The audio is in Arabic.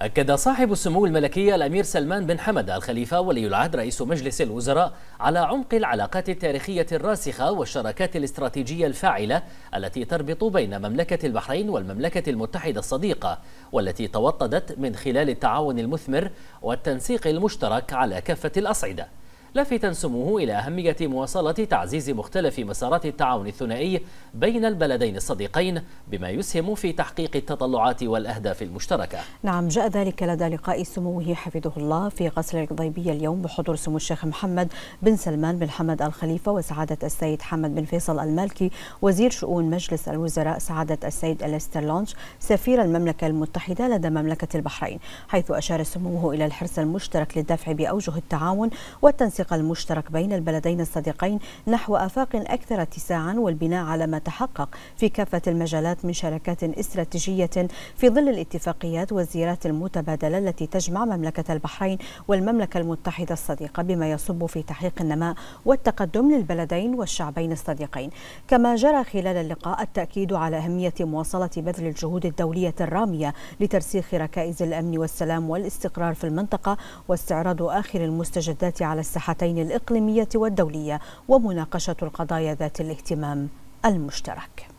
أكد صاحب السمو الملكي الأمير سلمان بن حمد الخليفة ولي العهد رئيس مجلس الوزراء على عمق العلاقات التاريخية الراسخة والشراكات الاستراتيجية الفاعلة التي تربط بين مملكة البحرين والمملكة المتحدة الصديقة والتي توطدت من خلال التعاون المثمر والتنسيق المشترك على كافة الأصعدة لافتا سموه إلى أهمية مواصلة تعزيز مختلف مسارات التعاون الثنائي بين البلدين الصديقين بما يسهم في تحقيق التطلعات والأهداف المشتركة نعم جاء ذلك لدى لقاء سموه حفظه الله في قصر القضيبية اليوم بحضور سمو الشيخ محمد بن سلمان بن حمد الخليفة وسعادة السيد حمد بن فيصل المالكي وزير شؤون مجلس الوزراء سعادة السيد لونش سفير المملكة المتحدة لدى مملكة البحرين حيث أشار سموه إلى الحرص المشترك للدفع بأوجه التعاون والتنسيق المنسق المشترك بين البلدين الصديقين نحو آفاق أكثر اتساعا والبناء على ما تحقق في كافة المجالات من شراكات استراتيجية في ظل الاتفاقيات والزيارات المتبادلة التي تجمع مملكة البحرين والمملكة المتحدة الصديقة بما يصب في تحقيق النماء والتقدم للبلدين والشعبين الصديقين كما جرى خلال اللقاء التأكيد على أهمية مواصلة بذل الجهود الدولية الرامية لترسيخ ركائز الأمن والسلام والاستقرار في المنطقة واستعراض آخر المستجدات على الساحة الساحتين الإقليمية والدولية ومناقشة القضايا ذات الاهتمام المشترك